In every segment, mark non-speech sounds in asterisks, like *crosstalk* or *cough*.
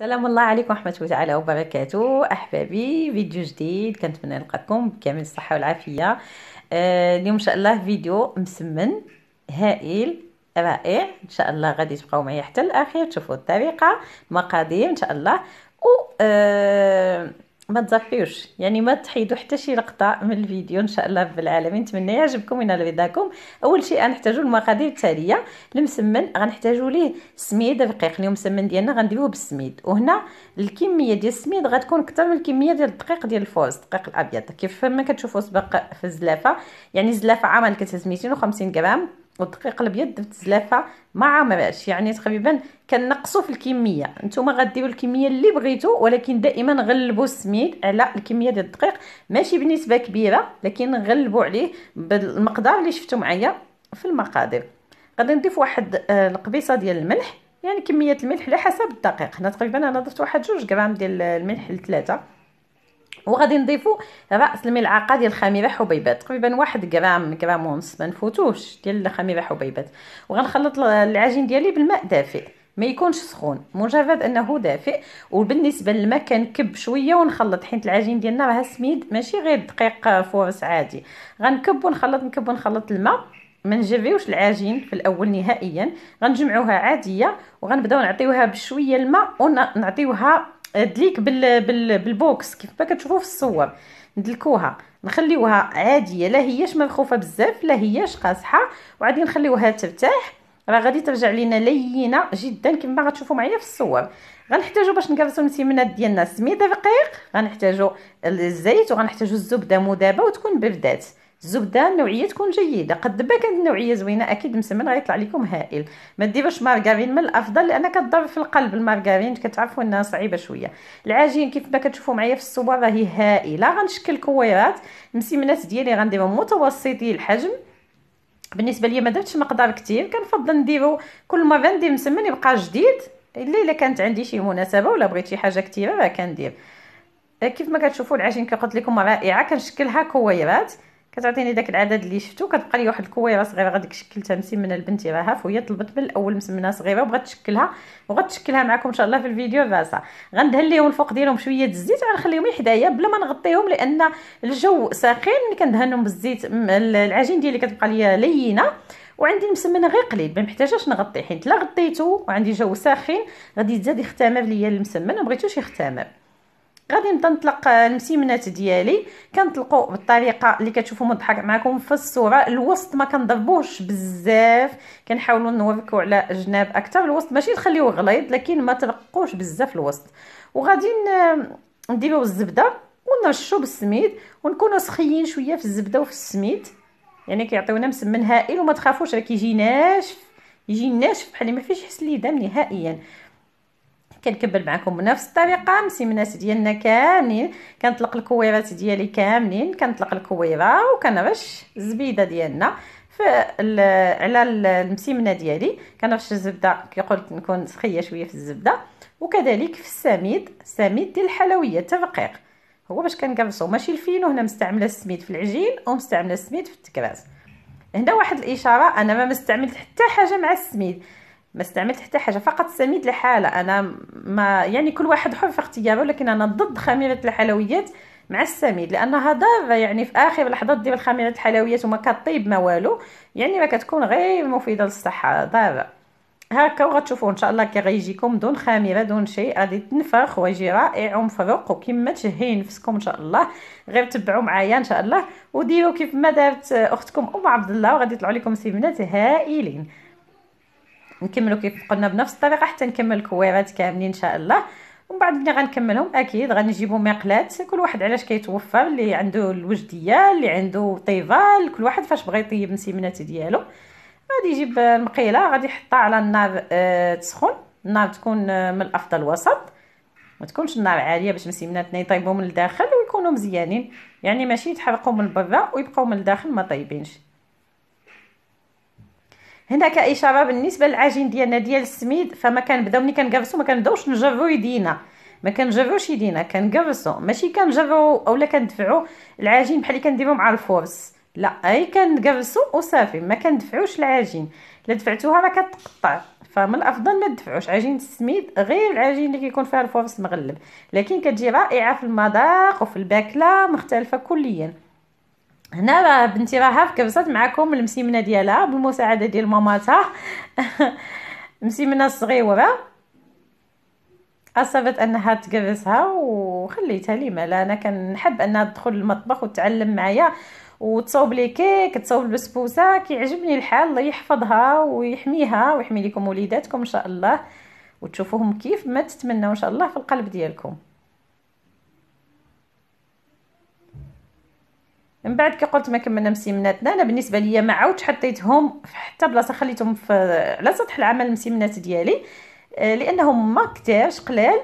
السلام الله عليكم ورحمه الله تعالى وبركاته احبابي فيديو جديد كنتمنى نلقاكم بكامل الصحه والعافيه آه اليوم ان شاء الله فيديو مسمن هائل رائع ان شاء الله غادي تبقاو معايا حتى الاخير تشوفوا الطريقه المقادير ان شاء الله و آه ما تزفيوش يعني ما تحيدوا حتى شي لقطه من الفيديو ان شاء الله بالعالمين نتمنى يعجبكم ينال بداكم اول شيء غنحتاجوا المقادير التاليه المسمن غنحتاجوا ليه سميده دقيق اليوم المسمن ديالنا غنديروه بالسميد وهنا الكميه ديال السميد غتكون اكثر من الكميه ديال الدقيق ديال الفوز الدقيق الابيض كيف ما كتشوفوا سبق في الزلافه يعني الزلافه عامه كتهز 250 غرام والدقيق الابيض بالزلافه ما عامرش يعني تقريبا كنقصوا في الكميه نتوما غديروا الكميه اللي بغيتو ولكن دائما غلبوا السميد على الكميه ديال الدقيق ماشي بنسبه كبيره لكن غلبوا عليه بالمقدار اللي شفتو معايا في المقادير غادي نضيف واحد آه، القبيصه ديال الملح يعني كميه الملح على حسب الدقيق هنا تقريبا انا ضفت واحد جوج غرام ديال الملح لثلاثه وغادي نضيفو راس الملعقه ديال الخميره حبيبات تقريبا واحد غرام غرام ونص ما نفوتوش ديال الخميره حبيبات وغنخلط العجين ديالي بالماء دافئ ما يكونش سخون مجرد انه دافئ وبالنسبه للماء كنكب شويه ونخلط حيت العجين ديالنا راه سميد ماشي غير دقيق فورس عادي غنكب ونخلط نكب ونخلط الماء ما نجريوش العجين في الاول نهائيا غنجمعوها عاديه وغنبداو نعطيوها بشويه الماء ونعطيوها دليك بال بال بالبوكس كيف ما كتشوفوا في الصور ندلكوها نخليوها عاديه لا هيش مرخوفه بزاف لا هيش قاصحه وغادي نخليوها ترتاح راه غادي ترجع لينا لينه جدا كما غتشوفوا معايا في الصور غنحتاجو باش نكرسو المسيمنات ديالنا سميده رقيق غنحتاجو الزيت وغنحتاجو الزبده مذابه وتكون بردات الزبده النوعيه تكون جيده قد دابا كانت النوعيه زوينه اكيد مسمن غيطلع لكم هائل ما ديروش مارغرين من الافضل لان كتضرب في القلب المارغرين كتعرفوا انها صعيبه شويه العجين كيف ما كتشوفوا معايا في الصور راهي هائله غنشكل كويرات المسمنات ديالي غنديرهم متوسطي الحجم بالنسبه ليا ما درتش مقدار كثير كنفضل نديرو كل مره ندير مسمن يبقى جديد الا الا كانت عندي شي مناسبه ولا بغيت شي حاجه كثيره راه كندير كيف ما كتشوفوا العجين كي قلت لكم رائعه كنشكلها كويرات كتعطيني داك العدد اللي شفتو كتبقى لي واحد الكويره صغيره غاديك شكلتها مسمنه لبنتي رهف وهي طلبت من الاول مسمنه صغيره وبغات تشكلها وبغات تشكلها معكم ان شاء الله في الفيديو فاسا غندهن ليهم الفوق ديالهم شويه الزيت وغنخليهم حدايا بلا ما نغطيهم لان الجو ساخن ملي كندهنهم بالزيت العجين ديالي كتبقى لي لينه وعندي المسمنه غير قليل ما محتاجاش نغطيه حيت لا غطيته وعندي جو ساخن غادي تزاد يختمر ليا المسمن ما بغيتوش يختمر غادي نبدا نطلق المسيمنات ديالي كنطلقو بالطريقه اللي كتشوفوا مضحك معكم في الصوره الوسط ما كنضربوش بزاف كنحاولوا نوركو على جناب اكثر الوسط ماشي نخليوه غليظ لكن ما تبقوش بزاف الوسط وغادي نديرو الزبده ونرشو بالسميد ونكونوا سخيين شويه في الزبده وفي السميد يعني كيعطيونا مسمن هائل وما تخافوش راه كيجي ناشف يجي ناشف بحال ما فيش حس نهائيا كنكبل معكم بنفس الطريقه مسيمنات ديالنا كاملين كنطلق الكويرات ديالي كاملين كنطلق الكويره وكنرش الزبيده ديالنا على المسمنه ديالي كنرش الزبده كي قلت نكون سخيه شويه في الزبده وكذلك في السميد السميد ديال الحلويات الرقيق هو باش كنقرصو ماشي الفينو هنا مستعمله السميد في العجين ومستعمله السميد في التكراس هنا واحد الاشاره انا ما مستعملت حتى حاجه مع السميد ما استعملت حتى حاجه فقط سميد الحاله انا ما يعني كل واحد حر في اختياره لكن انا ضد خميره الحلويات مع السميد لان هذا يعني في اخر لحظه دير الخميره الحلويات وما كطيب ما والو يعني ما كتكون غير مفيده للصحه ضاره هكا وغتشوفوا ان شاء الله كي غيجيكم دون خميره دون شيء غادي تنفخ ويجي رائع ومفروق وكما تشهي نفسكم ان شاء الله غير تبعوا معايا ان شاء الله وديروا كيف ما دارت اختكم ام عبد الله وغادي يطلعوا لكم سيفنات هائلين نكملوا كيف قلنا بنفس الطريقه حتى نكمل الكويرات كاملين ان شاء الله ومن بعد ملي غنكملهم اكيد غنجيبوا مقلات كل واحد علاش كيتوفر اللي عنده الوجديه اللي عنده طيفال كل واحد فاش بغى يطيب السمنات ديالو غادي يجيب المقيله غادي يحطها على النار أه تسخن النار تكون آه، من الافضل وسط ما تكونش النار عاليه باش مسيمناتنا يطيبوا من الداخل ويكونوا مزيانين يعني ماشي يتحرقوا من برا ويبقاو من الداخل ما طيبينش هنا كاشاره بالنسبه للعجين ديالنا ديال السميد فما كنبداو ملي كنكرسو ما كنبداوش نجرو يدينا ما كنجربوش يدينا كنكرسو ماشي كنجرو اولا كندفعو العجين بحال اللي كنديرو مع الفورس لا اي كنكرسو وصافي ما كندفعوش العجين الا دفعتوها راه كتقطع فمن الافضل ما تدفعوش عجين السميد غير العجين اللي كيكون فيها الفورس مغلب لكن كتجي رائعه في المذاق وفي الباكله مختلفه كليا هنا بنتي راها فكبسات معكم المسيمنه ديالها بالمساعده ديال ماماتها *laughs* المسيمنه الصغيره اصابت انها تكبسها وخليتها لي مال انا كنحب انها تدخل المطبخ وتعلم معايا وتصاوب لي كيك تصاوب البسبوسه كيعجبني الحال الله يحفظها ويحميها ويحمي لكم وليداتكم ان شاء الله وتشوفوهم كيف ما تتمنوا ان شاء الله في القلب ديالكم من بعد كي قلت ما كملنا مسيمناتنا انا بالنسبه ليا ما عاودش حطيتهم حتى بلاصه خليتهم في على سطح العمل المسيمنات ديالي آه، لانهم ما كتاش قلال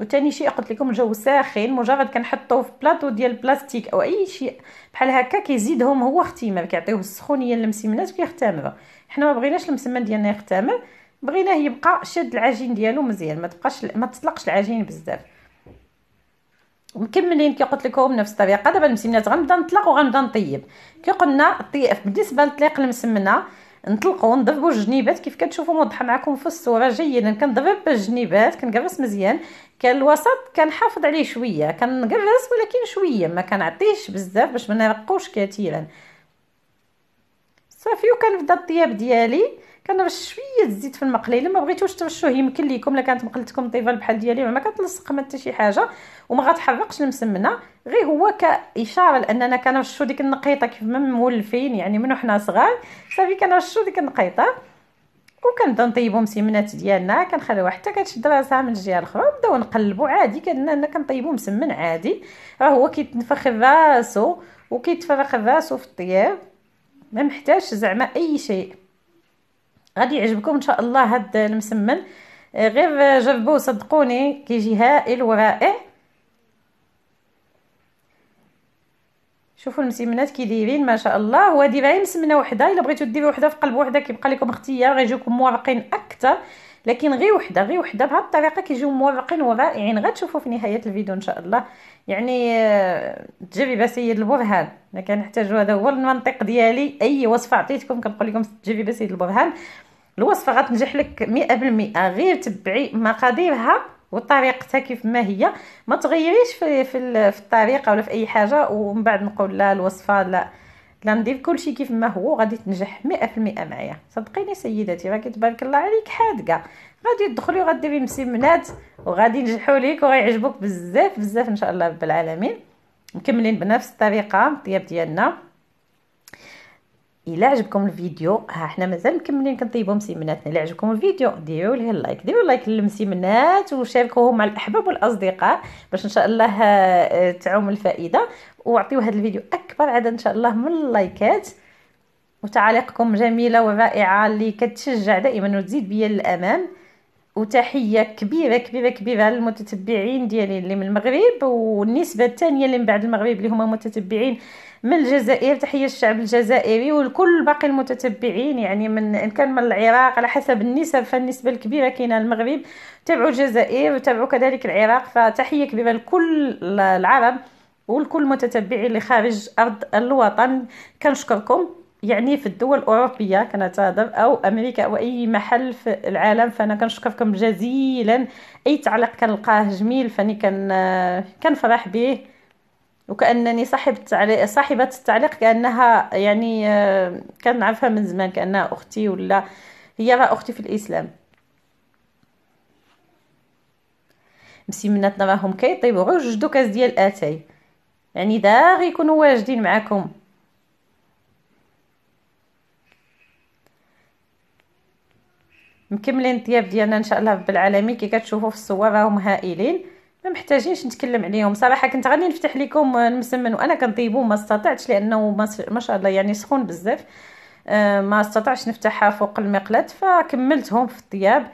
وثاني شيء قلت لكم الجو ساخن مجرد كنحطوه في بلاطو ديال البلاستيك او اي شيء بحال هكا كيزيدهم هو ختيمه كيعطيوه السخونيه للمسيمنات وكيختمرها حنا ما بغيناش المسمن ديالنا يختمر بغيناه يبقى شاد العجين ديالو مزيان ما تبقاش ما تطلقش العجين بزاف مكملين كي قلت لكم نفس الطريقه دابا المسمنات غنبدا نطلق وغنبدا نطيب كي قلنا الطيب بالنسبه لطليق المسمنه نطلقوا نضربوا الجنيبات كيف كتشوفوا موضحه معكم في الصوره جيدا كنضرب الجنيبات كنقرص مزيان كان الوسط كنحافظ عليه شويه كنقرص ولكن شويه ما كنعطيش بزاف باش ما نرقوش كثيرا صافي وكنبدا الطياب ديالي كنرش شويه الزيت في الا ما بغيتوش ترشوه يمكن ليكم الا كانت مقلتكم طيبه بحال ديالي وما كتلصق ما حتى شي حاجه وما غتحرقش المسمنه غير هو كاشاره لاننا كنرشو ديك النقيطه كيف ما مولفين يعني من وحنا صغار صافي كنرشو ديك النقيطه وكنبداو نطيبو مسمنات ديالنا كنخليوها حتى كتشد راسها من الجهه الاخرى نبداو نقلبو عادي كاننا كنطيبو مسمن عادي راه هو كيتنفخ راسو وكيتفرق راسو في الطياب ما محتاجش زعما اي شيء غادي يعجبكم ان شاء الله هاد المسمن آه، غير جربوه صدقوني كيجي هائل ورائع شوفوا المسمنات كي دايرين ما شاء الله هو غير مسمنه وحده الا بغيتو ديروا وحده في قلب وحده كيبقى لكم اختيار غيجيكم مورقين اكثر لكن غير وحده غير وحده بهذه الطريقه كيجيو مورقين ورائعين غتشوفوا في نهايه الفيديو ان شاء الله يعني آه، تجربه سيد البرهان انا كنحتاجو هذا هو المنطق ديالي اي وصفه عطيتكم كنقول لكم تجربه سيد البرهان الوصفه غتنجح لك 100% غير تبعي مقاديرها وطريقتها كيف ما هي ما تغيريش في, في, الطريقه ولا في اي حاجه ومن بعد نقول لا الوصفه لا لا ندير كلشي كيف ما هو غادي تنجح 100% معايا صدقيني سيداتي راكي تبارك الله عليك حادقه غادي تدخلي وغديري مسمنات وغادي ينجحوا ليك وغيعجبوك بزاف بزاف ان شاء الله رب العالمين مكملين بنفس الطريقه الطياب ديالنا الى عجبكم الفيديو ها حنا مازال مكملين كنطيبو مسيمناتنا الى عجبكم الفيديو ديروا ليه اللايك ديروا لايك للمسيمنات وشاركوه مع الاحباب والاصدقاء باش ان شاء الله آه، تعم الفائده واعطيو هذا الفيديو اكبر عدد ان شاء الله من اللايكات وتعاليقكم جميله ورائعه اللي كتشجع دائما وتزيد بيا للامام وتحيه كبيره كبيره كبيره للمتتبعين ديالي اللي من المغرب والنسبه الثانيه اللي من بعد المغرب اللي هما متتبعين من الجزائر تحيه الشعب الجزائري والكل باقي المتتبعين يعني من ان كان من العراق على حسب النسب فالنسبه الكبيره كاينه المغرب تابعوا الجزائر وتابعوا كذلك العراق فتحيه كبيره لكل العرب والكل المتتبعين اللي خارج ارض الوطن كنشكركم يعني في الدول الاوروبيه كنتهضر او امريكا او اي محل في العالم فانا كنشكركم جزيلا اي تعليق كنلقاه جميل فاني كان كنفرح به وكانني صاحبه التعليق صاحبه التعليق كانها يعني آه، كنعرفها من زمان كانها اختي ولا هي راه اختي في الاسلام مسيمناتنا راهم كيطيبوا غير جوج دوكاز ديال اتاي يعني داغي يكونوا واجدين معاكم مكملين الطياب ديالنا ان شاء الله بالعالمين كي كتشوفوا في الصور راهم هائلين ما محتاجينش نتكلم عليهم صراحه كنت غادي نفتح لكم المسمن وانا كنطيبو ما استطعتش لانه ما شاء الله يعني سخون بزاف آه، ما استطعتش نفتحها فوق المقلاة فكملتهم في الطياب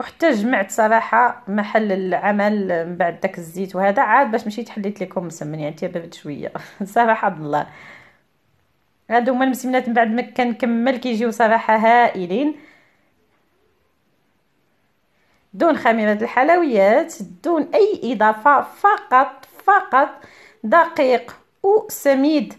وحتى جمعت صراحه محل العمل من بعد داك الزيت وهذا عاد باش مشيت حليت لكم مسمن يعني تيبرد شويه *laughs* صراحه الله هادو هما المسمنات من بعد ما كنكمل كيجيو صراحه هائلين دون خميرة الحلويات دون أي إضافة فقط فقط دقيق وسميد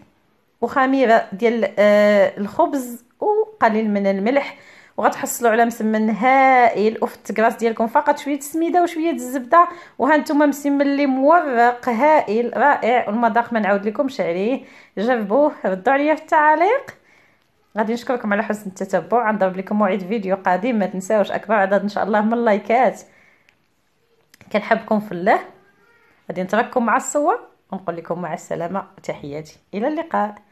وخميرة ديال آه الخبز وقليل من الملح وغتحصلوا على مسمن هائل وفي التكراس ديالكم فقط شويه السميده وشويه الزبده وهانتوما مسمن اللي مورق هائل رائع والمذاق ما نعاود لكمش عليه جربوه ردوا عليا في التعاليق غادي نشكركم على حسن التتبع غنضرب لكم موعد فيديو قادم ما تنساوش اكبر عدد ان شاء الله من اللايكات كنحبكم في الله غادي نترككم مع الصور ونقول لكم مع السلامه تحياتي الى اللقاء